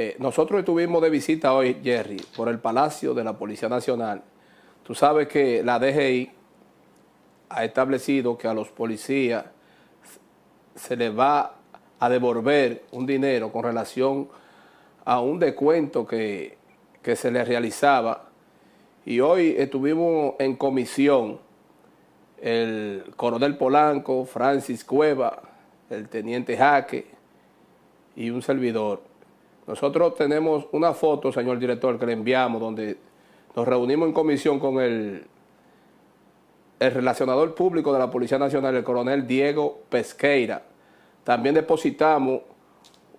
Eh, nosotros estuvimos de visita hoy, Jerry, por el Palacio de la Policía Nacional. Tú sabes que la DGI ha establecido que a los policías se les va a devolver un dinero con relación a un descuento que, que se les realizaba. Y hoy estuvimos en comisión el coronel Polanco, Francis Cueva, el teniente Jaque y un servidor. Nosotros tenemos una foto, señor director, que le enviamos, donde nos reunimos en comisión con el, el relacionador público de la Policía Nacional, el coronel Diego Pesqueira. También depositamos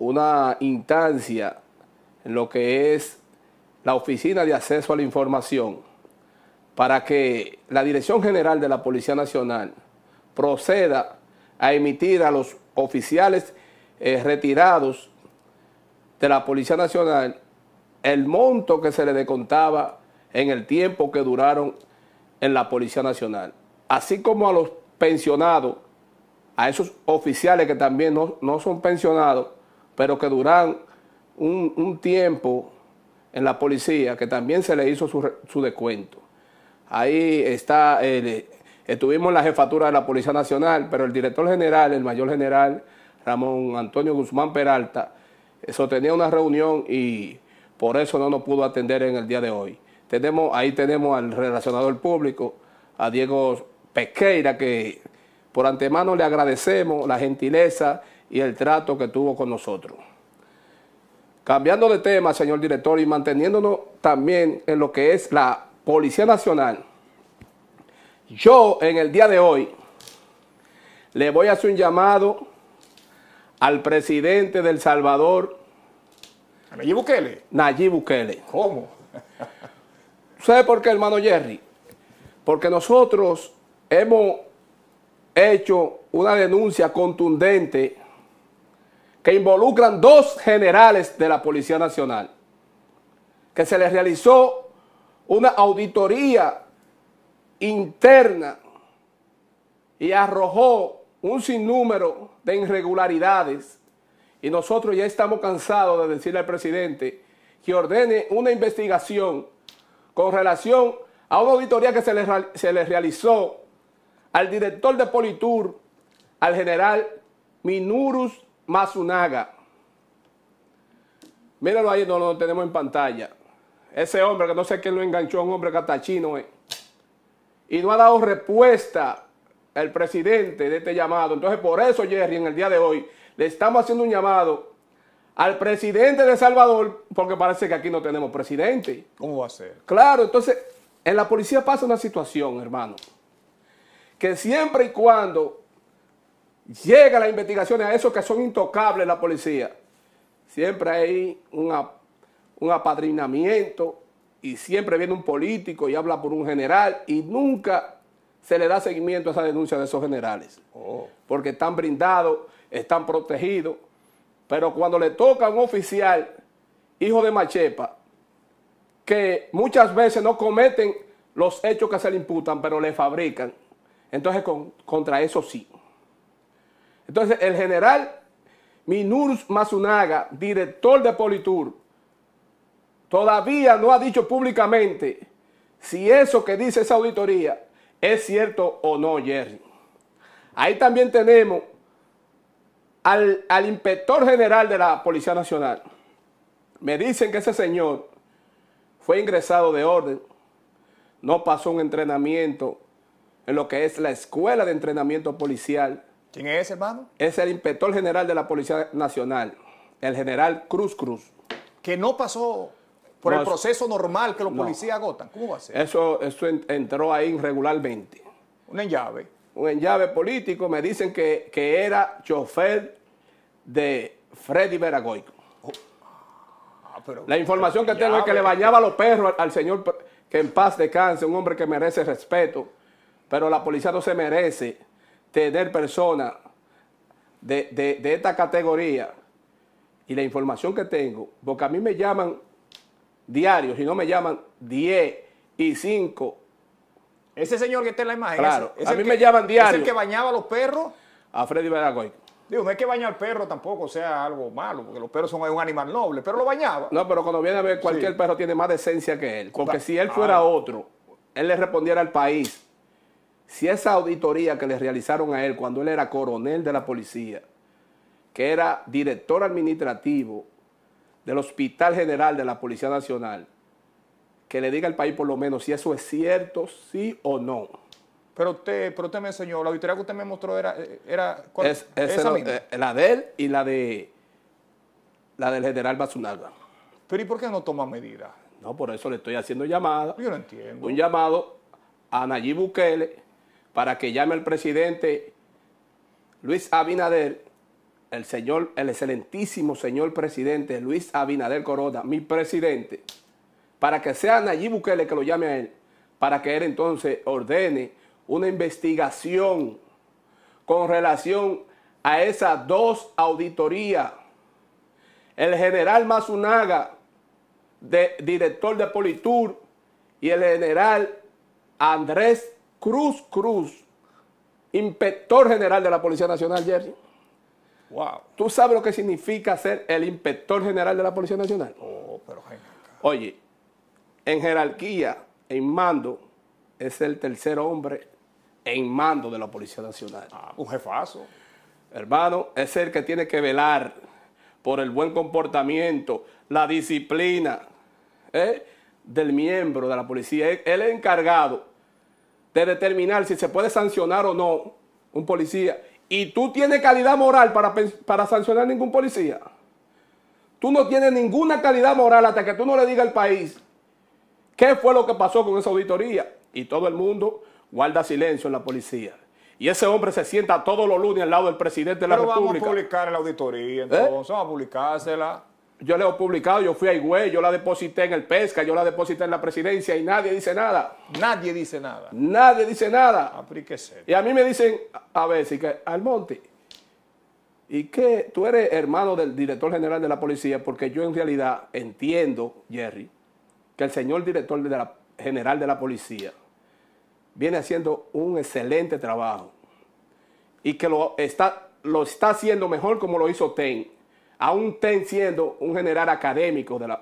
una instancia en lo que es la Oficina de Acceso a la Información para que la Dirección General de la Policía Nacional proceda a emitir a los oficiales eh, retirados de la Policía Nacional el monto que se le descontaba en el tiempo que duraron en la Policía Nacional, así como a los pensionados, a esos oficiales que también no, son pensionados, pero que duran un, tiempo en la policía, que también se le hizo su, descuento. Ahí está, estuvimos en la jefatura de la Policía Nacional, pero el director general, el mayor general Ramón Antonio Guzmán Peralta, eso tenía una reunión y por eso no nos pudo atender en el día de hoy. Tenemos, ahí tenemos al relacionador público, a Diego Pesqueira, que por antemano le agradecemos la gentileza y el trato que tuvo con nosotros. Cambiando de tema, señor director, y manteniéndonos también en lo que es la Policía Nacional, yo en el día de hoy le voy a hacer un llamado al presidente del Salvador. Nayib Bukele. Nayib Bukele. ¿Cómo? ¿Sabe por qué, hermano Jerry? Porque nosotros hemos hecho una denuncia contundente que involucran dos generales de la Policía Nacional, que se les realizó una auditoría interna y arrojó un sinnúmero de irregularidades y nosotros ya estamos cansados de decirle al presidente que ordene una investigación con relación a una auditoría que se le, se realizó al director de Politur, al general Minurus Masunaga. Míralo ahí, no lo tenemos en pantalla. Ese hombre que no sé quién lo enganchó, un hombre catachino, y no ha dado respuesta el presidente de este llamado. Entonces, por eso, Jerry, en el día de hoy, le estamos haciendo un llamado al presidente de Salvador, porque parece que aquí no tenemos presidente. ¿Cómo va a ser? Claro, entonces, en la policía pasa una situación, hermano, que siempre y cuando llega la investigación a eso, que son intocables la policía, siempre hay un apadrinamiento y siempre viene un político y habla por un general y nunca se le da seguimiento a esa denuncia de esos generales. Oh. Porque están brindados, están protegidos. Pero cuando le toca a un oficial, hijo de Machepa, que muchas veces no cometen los hechos que se le imputan, pero le fabrican, entonces contra eso sí. Entonces el general Minur Masunaga, director de Politur, todavía no ha dicho públicamente si eso que dice esa auditoría ¿Es cierto o no, Jerry? Ahí también tenemos al, inspector general de la Policía Nacional. Me dicen que ese señor fue ingresado de orden, no pasó un entrenamiento en lo que es la escuela de entrenamiento policial. ¿Quién es, hermano? Es el inspector general de la Policía Nacional, el general Cruz Cruz. Que no pasó por el proceso normal que los policías agotan. ¿Cómo va a ser? Eso, eso entró ahí irregularmente. Un enllave. Un enllave político. Me dicen que, era chofer de Freddy Veragoico. Oh. Ah, la información que tengo es que le bañaba los perros al, señor que en paz descanse, un hombre que merece respeto, pero la policía no se merece tener personas de, de, esta categoría. Y la información que tengo, porque a mí me llaman Diario, si no me llaman 10 y 5. Ese señor que está en la imagen. Claro, a mí me llaman diario. ¿Es el que bañaba a los perros? A Freddy Veragoy. Digo, no es que bañar perro tampoco sea algo malo, porque los perros son un animal noble, pero lo bañaba. No, pero cuando viene a ver, cualquier perro tiene más decencia que él. Porque si él fuera ah. otro, él le respondiera al país. Si esa auditoría que le realizaron a él cuando él era coronel de la policía, que era director administrativo del Hospital General de la Policía Nacional que le diga al país por lo menos si eso es cierto, sí o no. Pero usted, pero usted me señor la auditoría que usted me mostró era, era Es, esa eh, la de él y la de la del general Basunaga. Pero ¿y por qué no toma medidas? No, por eso le estoy haciendo llamada. Yo no entiendo. Un llamado a Nayib Bukele para que llame al presidente Luis Abinader el señor, el excelentísimo señor presidente Luis Abinader Corona, mi presidente, para que sea Nayib Bukele que lo llame a él, para que él entonces ordene una investigación con relación a esas dos auditorías. El general Mazunaga, de, director de Politur, y el general Andrés Cruz Cruz, inspector general de la Policía Nacional, Jerry. ¿Tú sabes lo que significa ser el inspector general de la Policía Nacional? No, oh, pero Oye, en jerarquía, en mando, es el tercer hombre en mando de la Policía Nacional. Ah, un jefazo. Hermano, es el que tiene que velar por el buen comportamiento, la disciplina ¿eh? del miembro de la policía. él es encargado de determinar si se puede sancionar o no un policía y tú tienes calidad moral para, para sancionar a ningún policía. Tú no tienes ninguna calidad moral hasta que tú no le digas al país qué fue lo que pasó con esa auditoría. Y todo el mundo guarda silencio en la policía. Y ese hombre se sienta todos los lunes al lado del presidente de la República. vamos a publicar la auditoría, entonces, ¿Eh? vamos a publicársela yo le he publicado, yo fui a Higüey, yo la deposité en el Pesca, yo la deposité en la presidencia y nadie dice nada. Nadie dice nada. Nadie dice nada. Y a mí me dicen a veces que Almonte, y que tú eres hermano del director general de la policía, porque yo en realidad entiendo, Jerry, que el señor director general de la policía viene haciendo un excelente trabajo y que lo está, lo está haciendo mejor como lo hizo Ten aún ten siendo un general académico de la,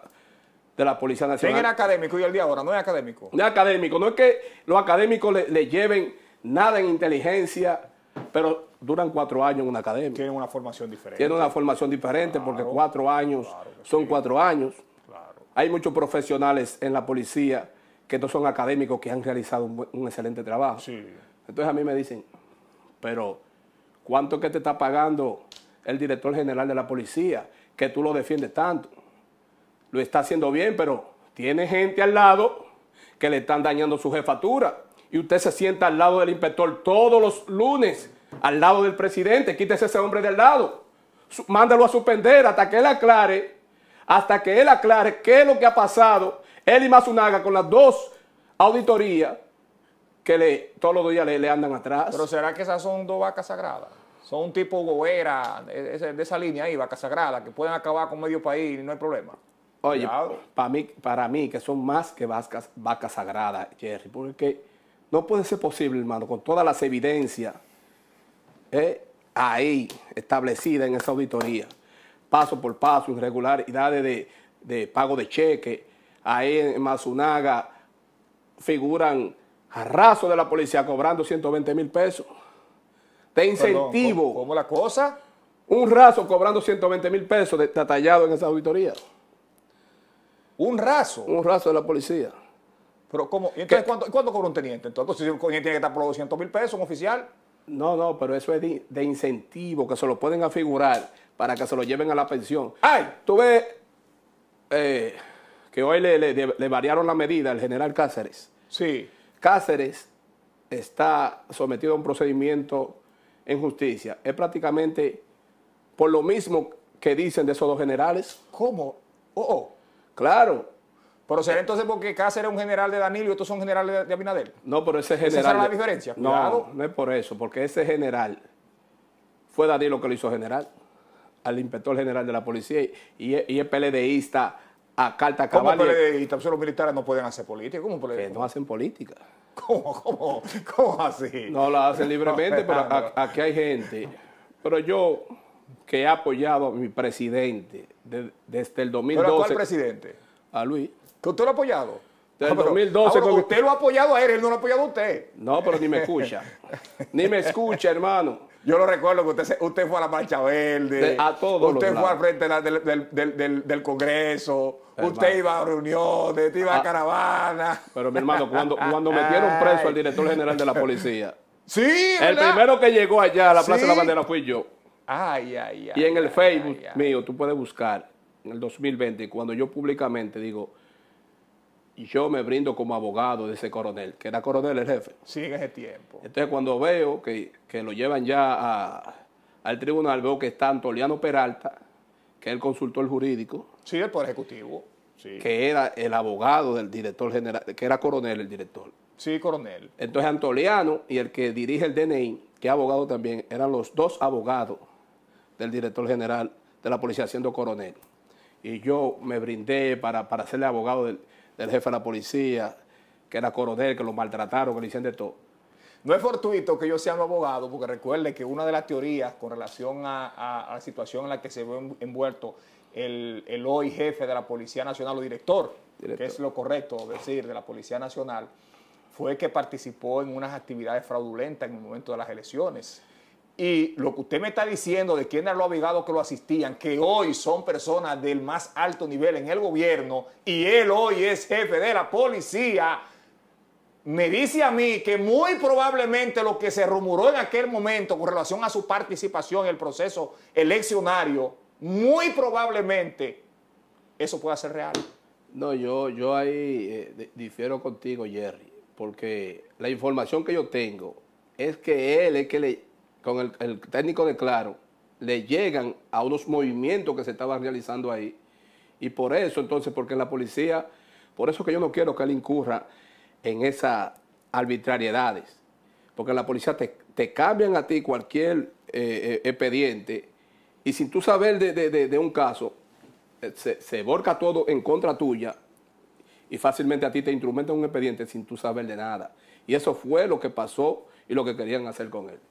de la Policía Nacional. ¿Quién académico y el de ahora no es académico? No es académico. No es que los académicos le, lleven nada en inteligencia, pero duran cuatro años en una academia. Tienen una formación diferente. Tienen una formación diferente porque cuatro años son cuatro años. Hay muchos profesionales en la policía que no son académicos que han realizado un, excelente trabajo. Entonces a mí me dicen, pero ¿cuánto que te está pagando el director general de la policía, que tú lo defiendes tanto. Lo está haciendo bien, pero tiene gente al lado que le están dañando su jefatura. Y usted se sienta al lado del inspector todos los lunes, al lado del presidente. Quítese ese hombre del lado. Mándalo a suspender hasta que él aclare, hasta que él aclare qué es lo que ha pasado. Él y Mazunaga con las dos auditorías que todos los días le, le andan atrás. Pero ¿será que esas son dos vacas sagradas? son un tipo gobera, de esa línea ahí, vaca sagrada, que pueden acabar con medio país y no hay problema. Oye, para, mí, para mí que son más que vacas, vacas sagradas, Jerry, porque no puede ser posible, hermano, con todas las evidencias eh, ahí establecidas en esa auditoría, paso por paso, irregularidades de, pago de cheque, ahí en Mazunaga figuran a raso de la policía cobrando 120 mil pesos de incentivo. ¿Cómo la cosa? Un raso cobrando 120 mil pesos detallado en esa auditoría. ¿Un raso? Un raso de la policía. Pero ¿cómo? Entonces, ¿cuánto, cobra un teniente? Entonces, pues, un teniente tiene que estar por 200 mil pesos, un oficial. No, no, pero eso es de, incentivo, que se lo pueden afigurar para que se lo lleven a la pensión. ¡Ay! Tú ves eh, que hoy le, le, variaron la medida al general Cáceres. Sí. Cáceres está sometido a un procedimiento en justicia. Es prácticamente por lo mismo que dicen de esos dos generales. ¿Cómo? Oh, oh, Claro. Pero será entonces porque Cáceres es un general de Danilo y estos son generales de Abinader. No, pero ese general... ¿Esa es la diferencia? No, no es por eso, porque ese general fue Danilo que lo hizo general, al inspector general de la policía y, el es PLDista a carta cabal. ¿Cómo PLDista? Pues los militares no pueden hacer política. ¿Cómo no hacen política. ¿Cómo, cómo, cómo así? No la hacen libremente, pero aquí hay gente. Pero yo, que he apoyado a mi presidente desde el 2012. ¿Pero cuál presidente? A Luis. ¿Que usted lo ha apoyado? Desde ah, el 2012. Ahora, usted lo ha apoyado a él, él no lo ha apoyado a usted. No, pero ni me escucha. ni me escucha, hermano. Yo lo recuerdo que usted, usted fue a la Marcha Verde. a todos Usted fue al frente del, Congreso. Usted iba a reuniones, usted iba a, ah. caravanas. Pero mi hermano, cuando, cuando metieron preso al director general de la policía. Sí, El primero que llegó allá a la Plaza de la Bandera fui yo. Ay, ay, ay. Y en el Facebook mío, tú puedes buscar, en el 2020, cuando yo públicamente digo, yo me brindo como abogado de ese coronel, que era coronel el jefe. Sí, en ese tiempo. Entonces cuando veo que, lo llevan ya al tribunal, veo que está Antoliano Peralta, que es el consultor jurídico. Sí, el Poder Ejecutivo. Sí. Que era el abogado del director general, que era coronel el director. Sí, coronel. Entonces Antoliano y el que dirige el DNI, que es abogado también, eran los dos abogados del director general de la policía siendo coronel. Y yo me brindé para, para abogado del del jefe de la policía, que era coronel, que lo maltrataron, que le hicieron de todo. No es fortuito que yo sea un abogado, porque recuerde que una de las teorías con relación a, la situación en la que se ve envuelto el, hoy jefe de la Policía Nacional o director, que es lo correcto decir, de la Policía Nacional, fue que participó en unas actividades fraudulentas en el momento de las elecciones. Y lo que usted me está diciendo de quiénes eran los abogados que lo asistían, que hoy son personas del más alto nivel en el gobierno y él hoy es jefe de la policía, me dice a mí que muy probablemente lo que se rumoró en aquel momento con relación a su participación en el proceso eleccionario, muy probablemente eso pueda ser real. No, yo, yo ahí eh, difiero contigo, Jerry, porque la información que yo tengo es que él es que le con el, técnico de Claro, le llegan a unos movimientos que se estaban realizando ahí. Y por eso, entonces, porque la policía, por eso que yo no quiero que él incurra en esas arbitrariedades. Porque la policía te, cambian a ti cualquier eh, eh, expediente y sin tú saber de, un caso, eh, se, borca todo en contra tuya y fácilmente a ti te instrumentan un expediente sin tú saber de nada. Y eso fue lo que pasó y lo que querían hacer con él.